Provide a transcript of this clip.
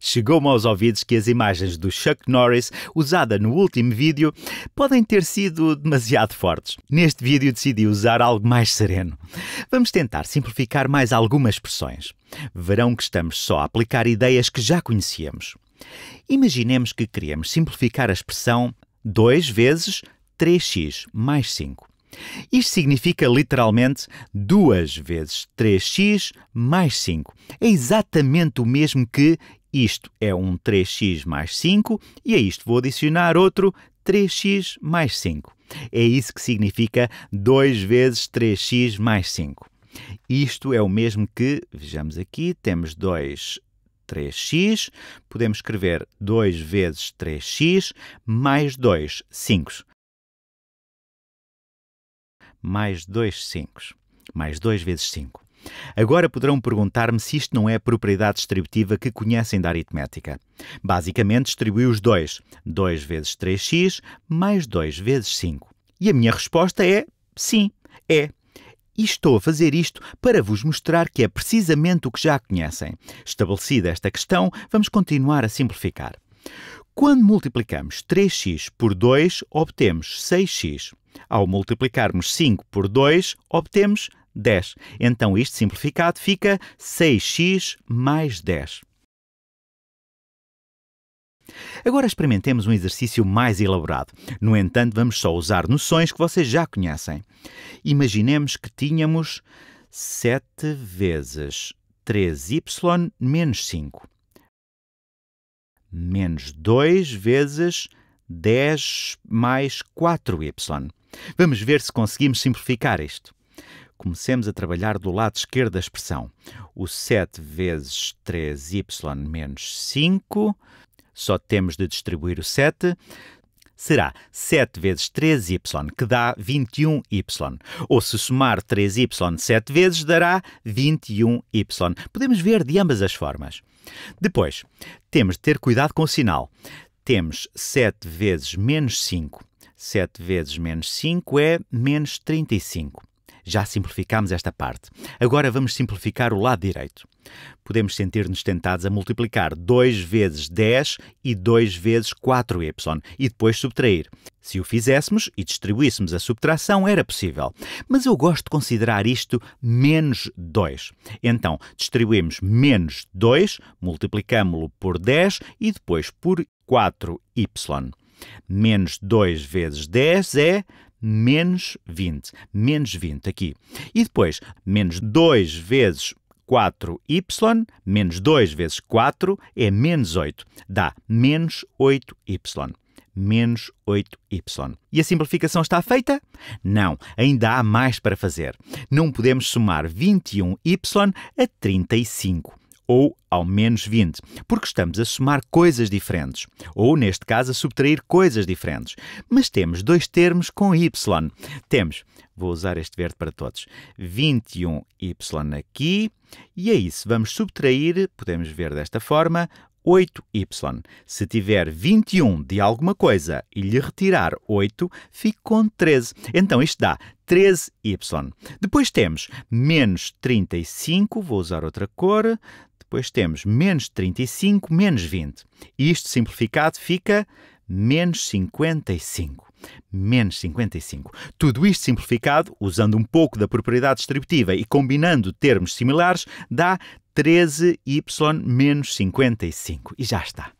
Chegou-me aos ouvidos que as imagens do Chuck Norris, usada no último vídeo, podem ter sido demasiado fortes. Neste vídeo decidi usar algo mais sereno. Vamos tentar simplificar mais algumas expressões. Verão que estamos só a aplicar ideias que já conhecíamos. Imaginemos que queremos simplificar a expressão 2 vezes 3x mais 5. Isto significa literalmente 2 vezes 3x mais 5. É exatamente o mesmo que isto é um 3x mais 5 e a isto vou adicionar outro 3x mais 5. É isso que significa 2 vezes 3x mais 5. Isto é o mesmo que, vejamos aqui, temos 2 3x, podemos escrever 2 vezes 3x mais 2 5. Mais 2 5. Mais 2 vezes 5. Agora poderão perguntar-me se isto não é a propriedade distributiva que conhecem da aritmética. Basicamente, distribuí os dois. 2 vezes 3x mais 2 vezes 5. E a minha resposta é sim, é. E estou a fazer isto para vos mostrar que é precisamente o que já conhecem. Estabelecida esta questão, vamos continuar a simplificar. Quando multiplicamos 3x por 2, obtemos 6x. Ao multiplicarmos 5 por 2, obtemos 10. Então isto simplificado fica 6x mais 10. Agora experimentemos um exercício mais elaborado. No entanto, vamos só usar noções que vocês já conhecem. Imaginemos que tínhamos 7 vezes 3y menos 5 menos 2 vezes 10 mais 4y. Vamos ver se conseguimos simplificar isto comecemos a trabalhar do lado esquerdo da expressão. O 7 vezes 3y menos 5, só temos de distribuir o 7, será 7 vezes 3y, que dá 21y. Ou se somar 3y 7 vezes, dará 21y. Podemos ver de ambas as formas. Depois, temos de ter cuidado com o sinal. Temos 7 vezes menos 5. 7 vezes menos 5 é menos 35. Já simplificámos esta parte. Agora vamos simplificar o lado direito. Podemos sentir-nos tentados a multiplicar 2 vezes 10 e 2 vezes 4y e depois subtrair. Se o fizéssemos e distribuíssemos a subtração, era possível. Mas eu gosto de considerar isto menos 2. Então, distribuímos menos 2, multiplicámo-lo por 10 e depois por 4y. Menos 2 vezes 10 é menos 20. Menos 20 aqui. E depois, menos 2 vezes 4y, menos 2 vezes 4 é menos 8. Dá menos 8y. Menos 8y. E a simplificação está feita? Não, ainda há mais para fazer. Não podemos somar 21y a 35 ou ao menos 20, porque estamos a somar coisas diferentes, ou neste caso a subtrair coisas diferentes. Mas temos dois termos com y. Temos, vou usar este verde para todos, 21y aqui, e a isso vamos subtrair, podemos ver desta forma, 8y. Se tiver 21 de alguma coisa e lhe retirar 8, fica com 13. Então isto dá 13y. Depois temos menos 35, vou usar outra cor. Depois temos menos 35, menos 20. Isto simplificado fica menos 55 menos 55. Tudo isto simplificado, usando um pouco da propriedade distributiva e combinando termos similares, dá 13y-55. E já está.